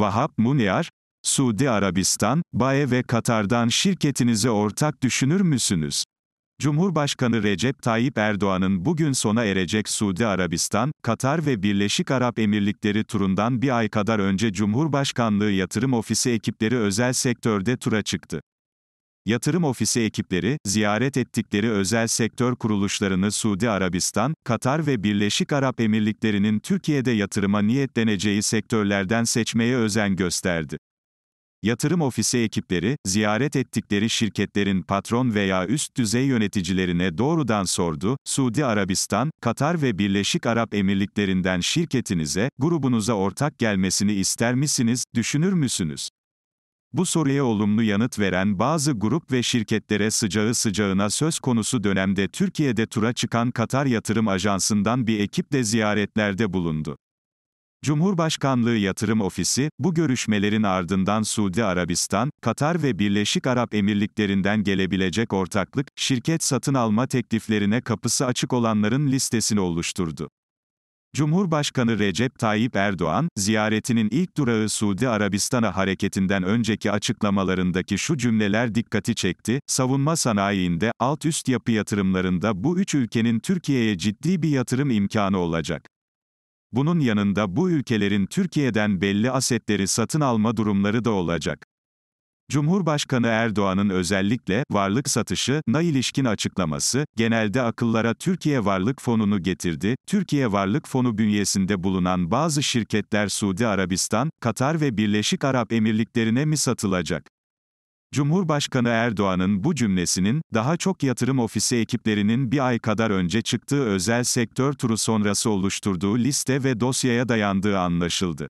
Vahap Munyar, Suudi Arabistan, BAE ve Katar'dan şirketinize ortak düşünür müsünüz? Cumhurbaşkanı Recep Tayyip Erdoğan'ın bugün sona erecek Suudi Arabistan, Katar ve Birleşik Arap Emirlikleri turundan bir ay kadar önce Cumhurbaşkanlığı Yatırım Ofisi ekipleri özel sektörde tura çıktı. Yatırım ofisi ekipleri, ziyaret ettikleri özel sektör kuruluşlarını Suudi Arabistan, Katar ve Birleşik Arap Emirlikleri'nin Türkiye'de yatırıma niyetleneceği sektörlerden seçmeye özen gösterdi. Yatırım ofisi ekipleri, ziyaret ettikleri şirketlerin patron veya üst düzey yöneticilerine doğrudan sordu, Suudi Arabistan, Katar ve Birleşik Arap Emirliklerinden şirketinize, grubunuza ortak gelmesini ister misiniz, düşünür müsünüz? Bu soruya olumlu yanıt veren bazı grup ve şirketlere sıcağı sıcağına söz konusu dönemde Türkiye'de tura çıkan Katar Yatırım Ajansı'ndan bir ekip de ziyaretlerde bulundu. Cumhurbaşkanlığı Yatırım Ofisi, bu görüşmelerin ardından Suudi Arabistan, Katar ve Birleşik Arap Emirliklerinden gelebilecek ortaklık, şirket satın alma tekliflerine kapısı açık olanların listesini oluşturdu. Cumhurbaşkanı Recep Tayyip Erdoğan, ziyaretinin ilk durağı Suudi Arabistan'a hareketinden önceki açıklamalarındaki şu cümleler dikkati çekti, savunma sanayiinde, alt üst yapı yatırımlarında bu üç ülkenin Türkiye'ye ciddi bir yatırım imkanı olacak. Bunun yanında bu ülkelerin Türkiye'den belli asetleri satın alma durumları da olacak. Cumhurbaşkanı Erdoğan'ın özellikle varlık satışı satışına ilişkin açıklaması, genelde akıllara Türkiye Varlık Fonu'nu getirdi. Türkiye Varlık Fonu bünyesinde bulunan bazı şirketler Suudi Arabistan, Katar ve Birleşik Arap Emirlikleri'ne mi satılacak? Cumhurbaşkanı Erdoğan'ın bu cümlesinin, daha çok yatırım ofisi ekiplerinin bir ay kadar önce çıktığı özel sektör turu sonrası oluşturduğu liste ve dosyaya dayandığı anlaşıldı.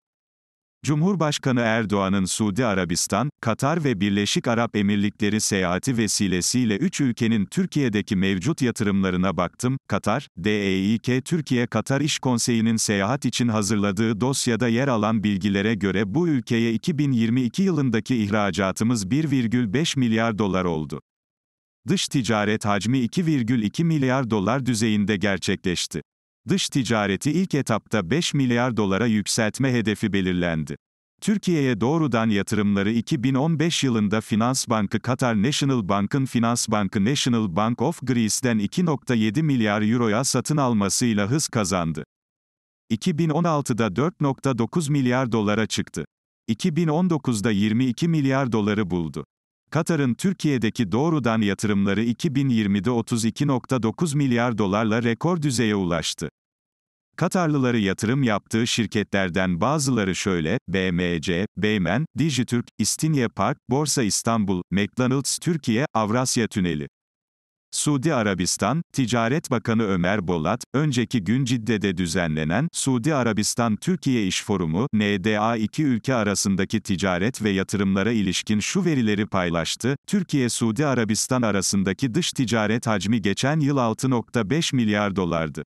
Cumhurbaşkanı Erdoğan'ın Suudi Arabistan, Katar ve Birleşik Arap Emirlikleri seyahati vesilesiyle 3 ülkenin Türkiye'deki mevcut yatırımlarına baktım. Katar, DEİK Türkiye Katar İş Konseyi'nin seyahat için hazırladığı dosyada yer alan bilgilere göre bu ülkeye 2022 yılındaki ihracatımız 1,5 milyar dolar oldu. Dış ticaret hacmi 2,2 milyar dolar düzeyinde gerçekleşti. Dış ticareti ilk etapta 5 milyar dolara yükseltme hedefi belirlendi. Türkiye'ye doğrudan yatırımları 2015 yılında Finans Bankı Katar National Bank'ın Finans Bankı National Bank of Greece'den 2.7 milyar euroya satın almasıyla hız kazandı. 2016'da 4.9 milyar dolara çıktı. 2019'da 22 milyar doları buldu. Katar'ın Türkiye'deki doğrudan yatırımları 2020'de 32.9 milyar dolarla rekor düzeye ulaştı. Katarlıları yatırım yaptığı şirketlerden bazıları şöyle, BMC, Beymen, Dijitürk, İstinye Park, Borsa İstanbul, McDonald's Türkiye, Avrasya Tüneli. Suudi Arabistan, Ticaret Bakanı Ömer Bolat, önceki gün Cidde'de düzenlenen Suudi Arabistan-Türkiye İş Forumu, NDA iki ülke arasındaki ticaret ve yatırımlara ilişkin şu verileri paylaştı, Türkiye-Suudi Arabistan arasındaki dış ticaret hacmi geçen yıl 6.5 milyar dolardı.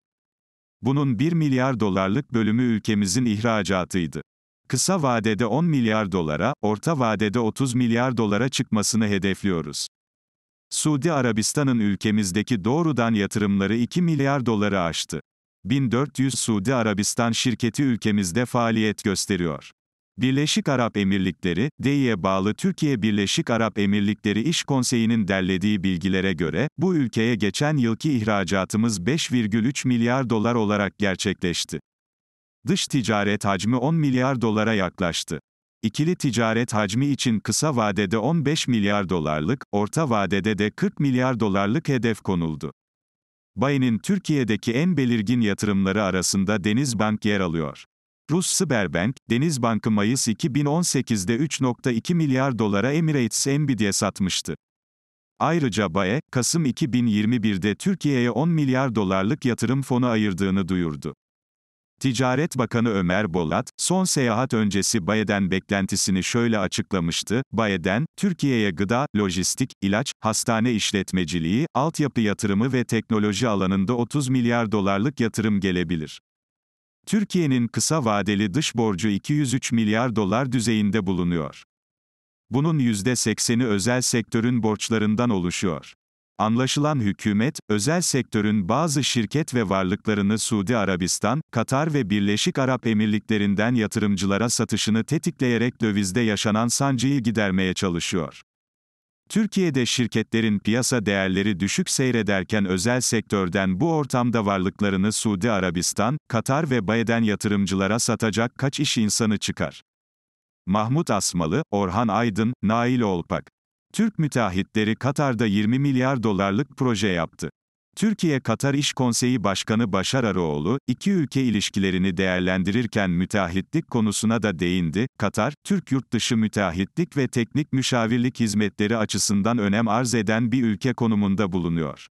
Bunun 1 milyar dolarlık bölümü ülkemizin ihracatıydı. Kısa vadede 10 milyar dolara, orta vadede 30 milyar dolara çıkmasını hedefliyoruz. Suudi Arabistan'ın ülkemizdeki doğrudan yatırımları 2 milyar doları aştı. 1400 Suudi Arabistan şirketi ülkemizde faaliyet gösteriyor. Birleşik Arap Emirlikleri, DEİ'ye bağlı Türkiye Birleşik Arap Emirlikleri İş Konseyi'nin derlediği bilgilere göre, bu ülkeye geçen yılki ihracatımız 5,3 milyar dolar olarak gerçekleşti. Dış ticaret hacmi 10 milyar dolara yaklaştı. İkili ticaret hacmi için kısa vadede 15 milyar dolarlık, orta vadede de 40 milyar dolarlık hedef konuldu. Bayin'in Türkiye'deki en belirgin yatırımları arasında Denizbank yer alıyor. Rus Sberbank, Denizbank'ı Mayıs 2018'de 3.2 milyar dolara Emirates Nvidia satmıştı. Ayrıca BAE, Kasım 2021'de Türkiye'ye 10 milyar dolarlık yatırım fonu ayırdığını duyurdu. Ticaret Bakanı Ömer Bolat, son seyahat öncesi Bayeden beklentisini şöyle açıklamıştı, Bayeden, Türkiye'ye gıda, lojistik, ilaç, hastane işletmeciliği, altyapı yatırımı ve teknoloji alanında 30 milyar dolarlık yatırım gelebilir. Türkiye'nin kısa vadeli dış borcu 203 milyar dolar düzeyinde bulunuyor. Bunun %80'i özel sektörün borçlarından oluşuyor. Anlaşılan hükümet, özel sektörün bazı şirket ve varlıklarını Suudi Arabistan, Katar ve Birleşik Arap Emirliklerinden yatırımcılara satışını tetikleyerek dövizde yaşanan sancıyı gidermeye çalışıyor. Türkiye'de şirketlerin piyasa değerleri düşük seyrederken özel sektörden bu ortamda varlıklarını Suudi Arabistan, Katar ve Bayeden yatırımcılara satacak kaç iş insanı çıkar? Mahmut Asmalı, Orhan Aydın, Nail Olpak Türk müteahhitleri Katar'da 20 milyar dolarlık proje yaptı. Türkiye-Katar İş Konseyi Başkanı Başar Arıoğlu iki ülke ilişkilerini değerlendirirken müteahhitlik konusuna da değindi. Katar, Türk yurtdışı müteahhitlik ve teknik müşavirlik hizmetleri açısından önem arz eden bir ülke konumunda bulunuyor.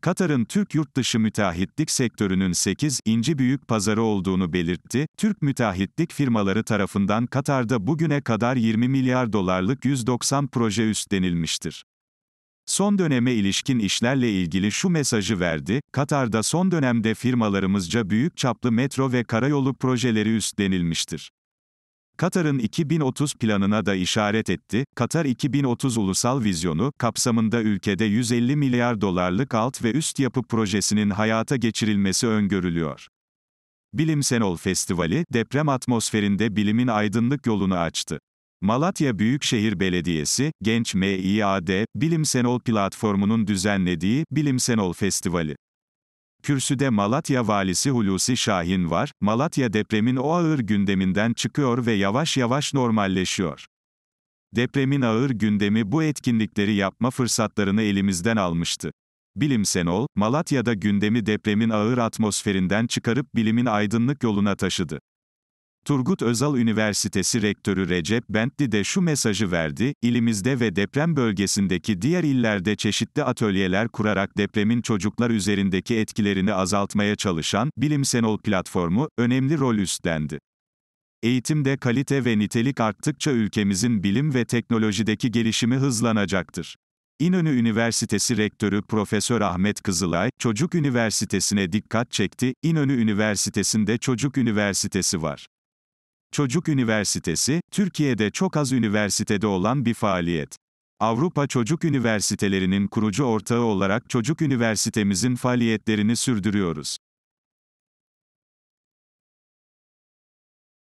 Katar'ın Türk yurtdışı müteahhitlik sektörünün 8. inci büyük pazarı olduğunu belirtti. Türk müteahhitlik firmaları tarafından Katar'da bugüne kadar 20 milyar dolarlık 190 proje üstlenilmiştir. Son döneme ilişkin işlerle ilgili şu mesajı verdi, Katar'da son dönemde firmalarımızca büyük çaplı metro ve karayolu projeleri üstlenilmiştir. Katar'ın 2030 planına da işaret etti. Katar 2030 Ulusal Vizyonu kapsamında ülkede 150 milyar dolarlık alt ve üst yapı projesinin hayata geçirilmesi öngörülüyor. Bilimsenol Festivali, deprem atmosferinde bilimin aydınlık yolunu açtı. Malatya Büyükşehir Belediyesi, Genç MİAD, Bilimsenol platformunun düzenlediği Bilimsenol Festivali. Kürsüde Malatya Valisi Hulusi Şahin var, Malatya depremin o ağır gündeminden çıkıyor ve yavaş yavaş normalleşiyor. Depremin ağır gündemi bu etkinlikleri yapma fırsatlarını elimizden almıştı. Bilim Senol, Malatya'da gündemi depremin ağır atmosferinden çıkarıp bilimin aydınlık yoluna taşıdı. Turgut Özal Üniversitesi Rektörü Recep Bentli de şu mesajı verdi, ilimizde ve deprem bölgesindeki diğer illerde çeşitli atölyeler kurarak depremin çocuklar üzerindeki etkilerini azaltmaya çalışan Bilimsenol platformu, önemli rol üstlendi. Eğitimde kalite ve nitelik arttıkça ülkemizin bilim ve teknolojideki gelişimi hızlanacaktır. İnönü Üniversitesi Rektörü Profesör Ahmet Kızılay, Çocuk Üniversitesi'ne dikkat çekti, İnönü Üniversitesi'nde Çocuk Üniversitesi var. Çocuk Üniversitesi, Türkiye'de çok az üniversitede olan bir faaliyet. Avrupa Çocuk Üniversitelerinin kurucu ortağı olarak Çocuk Üniversitemizin faaliyetlerini sürdürüyoruz.